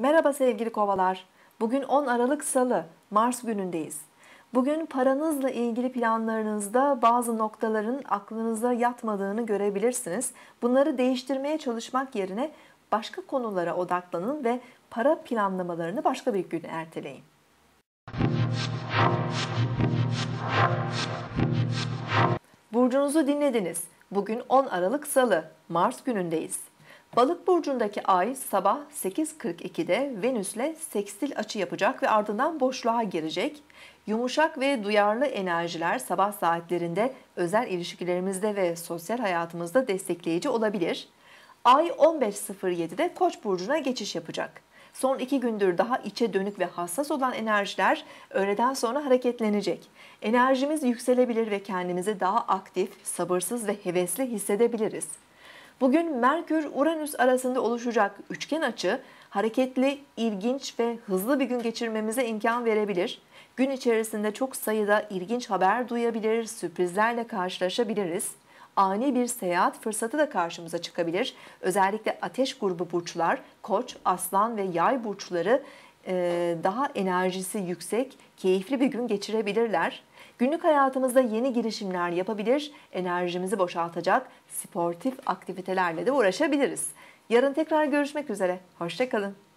Merhaba sevgili kovalar. Bugün 10 Aralık Salı, Mars günündeyiz. Bugün paranızla ilgili planlarınızda bazı noktaların aklınıza yatmadığını görebilirsiniz. Bunları değiştirmeye çalışmak yerine başka konulara odaklanın ve para planlamalarını başka bir gün erteleyin. Burcunuzu dinlediniz. Bugün 10 Aralık Salı, Mars günündeyiz. Balık burcundaki ay sabah 8.42'de Venüs'le sekstil açı yapacak ve ardından boşluğa girecek. Yumuşak ve duyarlı enerjiler sabah saatlerinde özel ilişkilerimizde ve sosyal hayatımızda destekleyici olabilir. Ay 15.07'de Koç burcuna geçiş yapacak. Son iki gündür daha içe dönük ve hassas olan enerjiler öğleden sonra hareketlenecek. Enerjimiz yükselebilir ve kendimizi daha aktif, sabırsız ve hevesli hissedebiliriz. Bugün Merkür-Uranüs arasında oluşacak üçgen açı hareketli, ilginç ve hızlı bir gün geçirmemize imkan verebilir. Gün içerisinde çok sayıda ilginç haber duyabilir, sürprizlerle karşılaşabiliriz. Ani bir seyahat fırsatı da karşımıza çıkabilir. Özellikle ateş grubu burçlar, koç, aslan ve yay burçları e, daha enerjisi yüksek, keyifli bir gün geçirebilirler. Günlük hayatımızda yeni girişimler yapabilir, enerjimizi boşaltacak sportif aktivitelerle de uğraşabiliriz. Yarın tekrar görüşmek üzere. Hoşçakalın.